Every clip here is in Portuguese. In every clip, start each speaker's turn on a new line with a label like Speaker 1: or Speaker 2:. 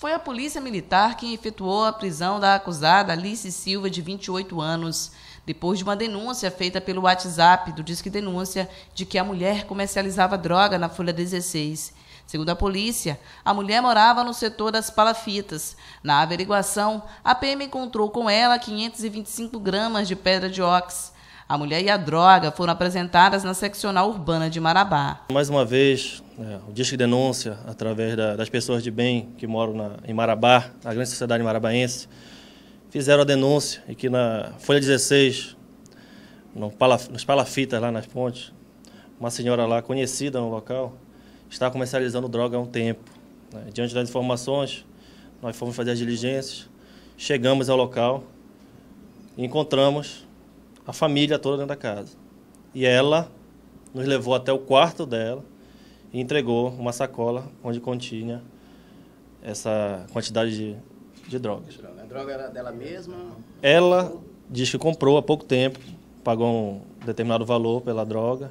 Speaker 1: Foi a Polícia Militar quem efetuou a prisão da acusada Alice Silva, de 28 anos, depois de uma denúncia feita pelo WhatsApp do Disque Denúncia de que a mulher comercializava droga na Folha 16. Segundo a polícia, a mulher morava no setor das palafitas. Na averiguação, a PM encontrou com ela 525 gramas de pedra de óxido a mulher e a droga foram apresentadas na seccional urbana de Marabá.
Speaker 2: Mais uma vez, é, o Disque Denúncia, através da, das pessoas de bem que moram na, em Marabá, a grande sociedade marabaense, fizeram a denúncia e que na Folha 16, no palaf, nos palafitas lá nas pontes, uma senhora lá conhecida no local está comercializando droga há um tempo. Né? Diante das informações, nós fomos fazer as diligências, chegamos ao local e encontramos a família toda dentro da casa. E ela nos levou até o quarto dela e entregou uma sacola onde continha essa quantidade de, de drogas. A né?
Speaker 3: droga era dela mesma?
Speaker 2: Ela diz que comprou há pouco tempo, pagou um determinado valor pela droga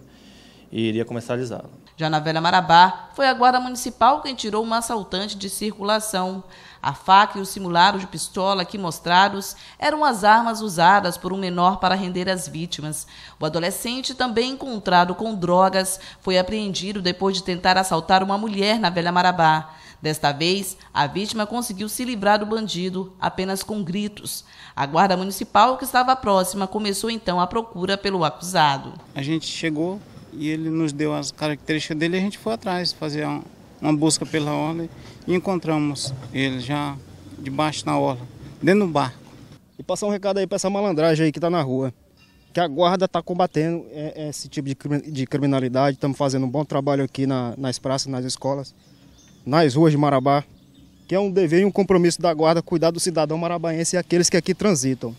Speaker 2: e iria comercializá-lo.
Speaker 1: Já na Velha Marabá, foi a Guarda Municipal quem tirou um assaltante de circulação. A faca e o simulado de pistola aqui mostrados eram as armas usadas por um menor para render as vítimas. O adolescente, também encontrado com drogas, foi apreendido depois de tentar assaltar uma mulher na Velha Marabá. Desta vez, a vítima conseguiu se livrar do bandido apenas com gritos. A guarda municipal que estava próxima começou então a procura pelo acusado. A gente chegou, e ele nos deu as características dele e a gente foi atrás
Speaker 3: fazer uma, uma busca pela orla e encontramos ele já debaixo na orla, dentro do barco. E passar um recado aí para essa malandragem aí que está na rua, que a guarda está combatendo é, é, esse tipo de criminalidade, estamos fazendo um bom trabalho aqui na, nas praças, nas escolas, nas ruas de Marabá, que é um dever e um compromisso da guarda cuidar do cidadão marabaense e aqueles que aqui transitam.